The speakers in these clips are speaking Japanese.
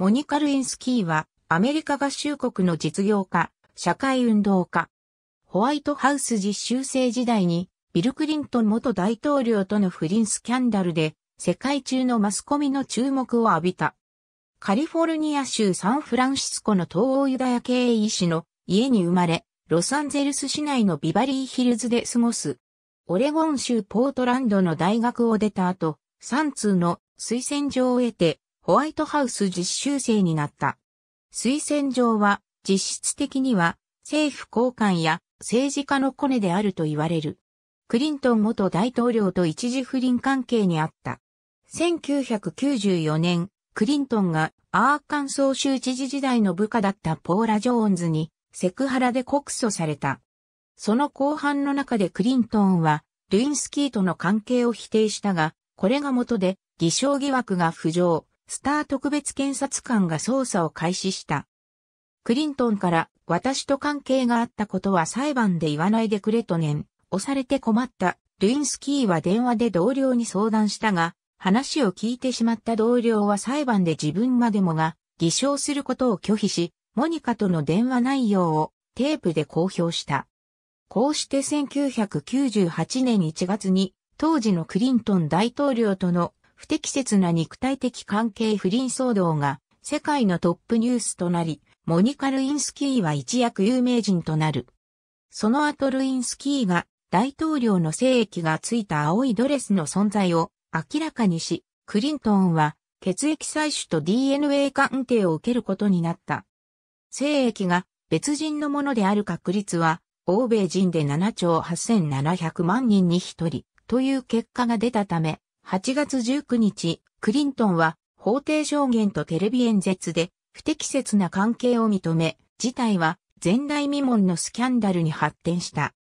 モニカ・ルインスキーは、アメリカ合衆国の実業家、社会運動家。ホワイトハウス実習生時代に、ビル・クリントン元大統領との不倫スキャンダルで、世界中のマスコミの注目を浴びた。カリフォルニア州サンフランシスコの東欧ユダヤ系医師の家に生まれ、ロサンゼルス市内のビバリーヒルズで過ごす。オレゴン州ポートランドの大学を出た後、3通の推薦状を得て、ホワイトハウス実習生になった。推薦状は実質的には政府高官や政治家のコネであると言われる。クリントン元大統領と一時不倫関係にあった。1994年、クリントンがアーカンソー州知事時代の部下だったポーラ・ジョーンズにセクハラで告訴された。その後半の中でクリントンはルインスキーとの関係を否定したが、これが元で偽証疑惑が浮上。スター特別検察官が捜査を開始した。クリントンから私と関係があったことは裁判で言わないでくれと念、押されて困った。ルインスキーは電話で同僚に相談したが、話を聞いてしまった同僚は裁判で自分までもが偽証することを拒否し、モニカとの電話内容をテープで公表した。こうして1998年1月に当時のクリントン大統領との不適切な肉体的関係不倫騒動が世界のトップニュースとなり、モニカ・ルインスキーは一躍有名人となる。その後ルインスキーが大統領の精液がついた青いドレスの存在を明らかにし、クリントンは血液採取と DNA 鑑定を受けることになった。精液が別人のものである確率は、欧米人で7兆8700万人に1人という結果が出たため、8月19日、クリントンは法廷証言とテレビ演説で不適切な関係を認め、事態は前代未聞のスキャンダルに発展した。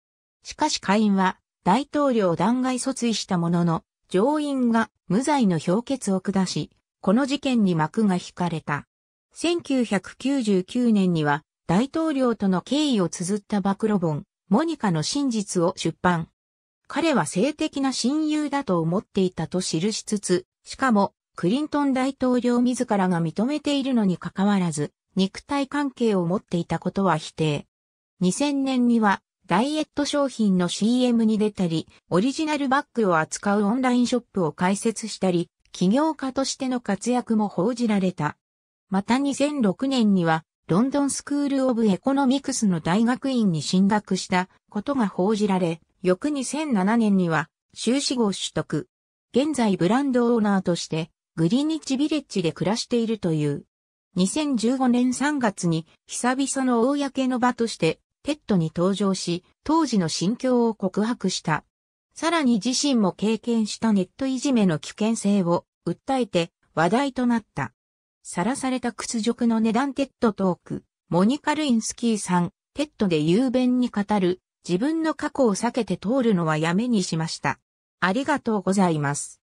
しかし下院は大統領弾劾訴追したものの、上院が無罪の評決を下し、この事件に幕が引かれた。1999年には大統領との敬意を綴った暴露本、モニカの真実を出版。彼は性的な親友だと思っていたと記しつつ、しかも、クリントン大統領自らが認めているのに関わらず、肉体関係を持っていたことは否定。2000年には、ダイエット商品の CM に出たり、オリジナルバッグを扱うオンラインショップを開設したり、起業家としての活躍も報じられた。また2006年には、ロンドンスクール・オブ・エコノミクスの大学院に進学したことが報じられ、翌2007年には修士号取得。現在ブランドオーナーとしてグリニッチビレッジで暮らしているという。2015年3月に久々の公の場としてテッドに登場し、当時の心境を告白した。さらに自身も経験したネットいじめの危険性を訴えて話題となった。さらされた屈辱の値段テッドトーク、モニカ・ルインスキーさん、テッドで雄弁に語る自分の過去を避けて通るのはやめにしました。ありがとうございます。